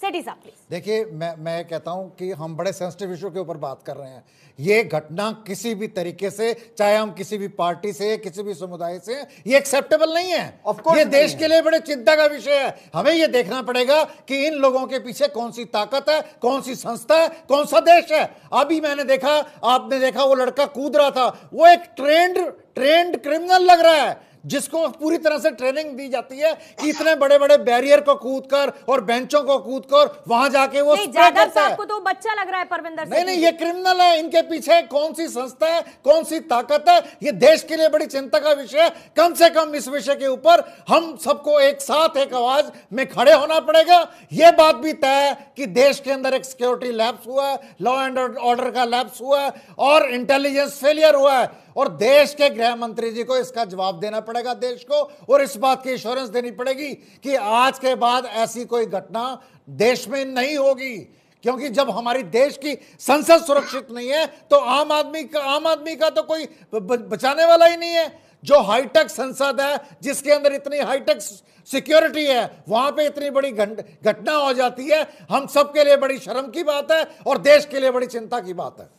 सेठी साहब प्लीज देखिए मैं मैं कहता हूँ कि हम बड़े सेंसिटिव इशू के ऊपर बात कर रहे हैं ये घटना किसी भी तरीके से चाहे हम किसी भी पार्टी से किसी भी समुदाय से ये एक्सेप्टेबल नहीं है ऑफ कोर्स ये देश के लिए बड़े चिंता का विषय है हमें ये देखना पड़ेगा कि इन लोगों के पीछे कौन सी ताकत है कौन सी संस्था है कौन सा देश है अभी मैंने देखा आपने देखा वो लड़का कूद रहा था वो एक ट्रेंड ट्रेंड क्रिमिनल लग रहा है जिसको पूरी तरह से ट्रेनिंग दी जाती है कि इतने बड़े बड़े बैरियर को कूद कर और बेंचों को कूद कर वहां जाके वो आपको तो बच्चा लग रहा है परविंदर नहीं नहीं ये क्रिमिनल है इनके पीछे कौन सी संस्था है कौन सी ताकत है ये देश के लिए बड़ी चिंता का विषय है कम से कम इस विषय के ऊपर हम सबको एक साथ एक आवाज में खड़े होना पड़ेगा ये बात भी तय है कि देश के अंदर एक सिक्योरिटी लैब्स हुआ है लॉ एंड ऑर्डर का लैब्स हुआ है और इंटेलिजेंस फेलियर हुआ है और देश के गृह मंत्री जी को इसका जवाब देना पड़ेगा देश को और इस बात की इंश्योरेंस देनी पड़ेगी कि आज के बाद ऐसी कोई घटना देश में नहीं होगी क्योंकि जब हमारी देश की संसद सुरक्षित नहीं है तो आम आदमी का आम आदमी का तो कोई बचाने वाला ही नहीं है जो हाईटेक संसद है जिसके अंदर इतनी हाईटेक सिक्योरिटी है वहां पे इतनी बड़ी घटना हो जाती है हम सबके लिए बड़ी शर्म की बात है और देश के लिए बड़ी चिंता की बात है